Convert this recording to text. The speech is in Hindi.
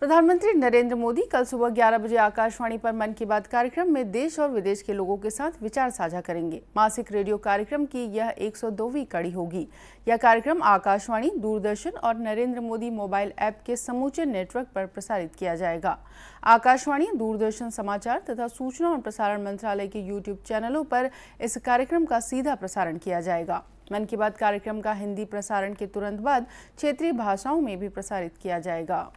प्रधानमंत्री नरेंद्र मोदी कल सुबह 11 बजे आकाशवाणी पर मन की बात कार्यक्रम में देश और विदेश के लोगों के साथ विचार साझा करेंगे मासिक रेडियो कार्यक्रम की यह 102वीं कड़ी होगी यह कार्यक्रम आकाशवाणी दूरदर्शन और नरेंद्र मोदी मोबाइल ऐप के समूचे नेटवर्क पर प्रसारित किया जाएगा आकाशवाणी दूरदर्शन समाचार तथा सूचना और प्रसारण मंत्रालय के यूट्यूब चैनलों पर इस कार्यक्रम का सीधा प्रसारण किया जाएगा मन की बात कार्यक्रम का हिंदी प्रसारण के तुरंत बाद क्षेत्रीय भाषाओं में भी प्रसारित किया जाएगा